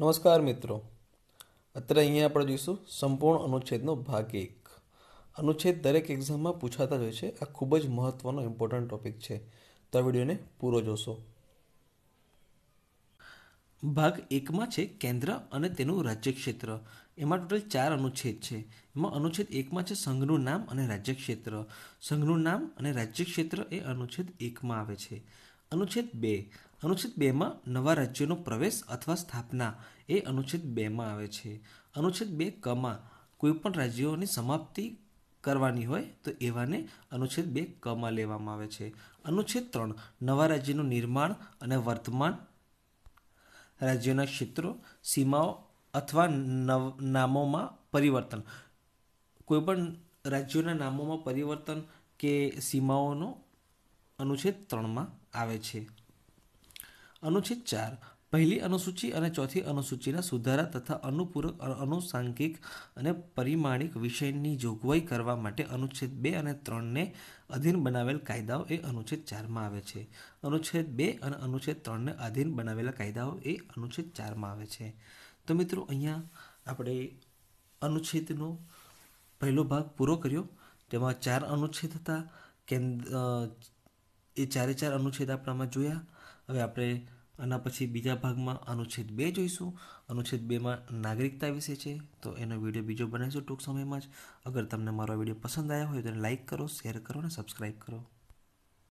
નમસ્કાર મિત્રો અત્યારે અહીંયા આપણે જોઈશું સંપૂર્ણ અનુચ્છેદનો ભાગ એક અનુચ્છેદ દરેક એક્ઝામમાં પૂછાતા જ હોય છે આ ખૂબ જ મહત્ત્વનો ઇમ્પોર્ટન્ટ ટોપિક છે તો આ વિડીયોને પૂરો જોશો ભાગ એકમાં છે કેન્દ્ર અને તેનું રાજ્ય ક્ષેત્ર એમાં ટોટલ ચાર અનુચ્છેદ છે એમાં અનુચ્છેદ એકમાં છે સંઘનું નામ અને રાજ્ય ક્ષેત્ર સંઘનું નામ અને રાજ્ય ક્ષેત્ર એ અનુચ્છેદ એકમાં આવે છે અનુચ્છેદ બે અનુચ્છેદ બેમાં નવા રાજ્યોનો પ્રવેશ અથવા સ્થાપના એ અનુચ્છેદ બેમાં આવે છે અનુચ્છેદ બે કમાં કોઈપણ રાજ્યોની સમાપ્તિ કરવાની હોય તો એવાને અનુચ્છેદ બે કમાં લેવામાં આવે છે અનુચ્છેદ ત્રણ નવા રાજ્યનું નિર્માણ અને વર્તમાન રાજ્યોના ક્ષેત્રો સીમાઓ અથવા નવ નામોમાં પરિવર્તન કોઈપણ રાજ્યોના નામોમાં પરિવર્તન કે સીમાઓનો અનુચ્છેદ ત્રણમાં આવે છે અનુચ્છેદ ચાર પહેલી અનુસૂચિ અને ચોથી અનુસૂચિના સુધારા તથા અનુપૂરક અનુસાંકિક અને પરિમાણિક વિષયની જોગવાઈ કરવા માટે અનુચ્છેદ બે અને ત્રણને અધીન બનાવેલ કાયદાઓ એ અનુચ્છેદ ચારમાં આવે છે અનુચ્છેદ બે અને અનુચ્છેદ ત્રણને આધીન બનાવેલા કાયદાઓ એ અનુચ્છેદ ચારમાં આવે છે તો મિત્રો અહીંયા આપણે અનુચ્છેદનો પહેલો ભાગ પૂરો કર્યો તેમાં ચાર અનુચ્છેદ હતા કેન્દ્ર એ ચારે ચાર અનુચ્છેદ આપણામાં જોયા હવે આપણે આના પછી બીજા ભાગમાં અનુચ્છેદ બે જોઈશું અનુચ્છેદ બેમાં નાગરિકતા વિશે છે તો એનો વિડીયો બીજો બનાવીશું ટૂંક સમયમાં જ અગર તમને મારો વિડીયો પસંદ આવ્યો હોય તો લાઇક કરો શેર કરો અને સબસ્ક્રાઈબ કરો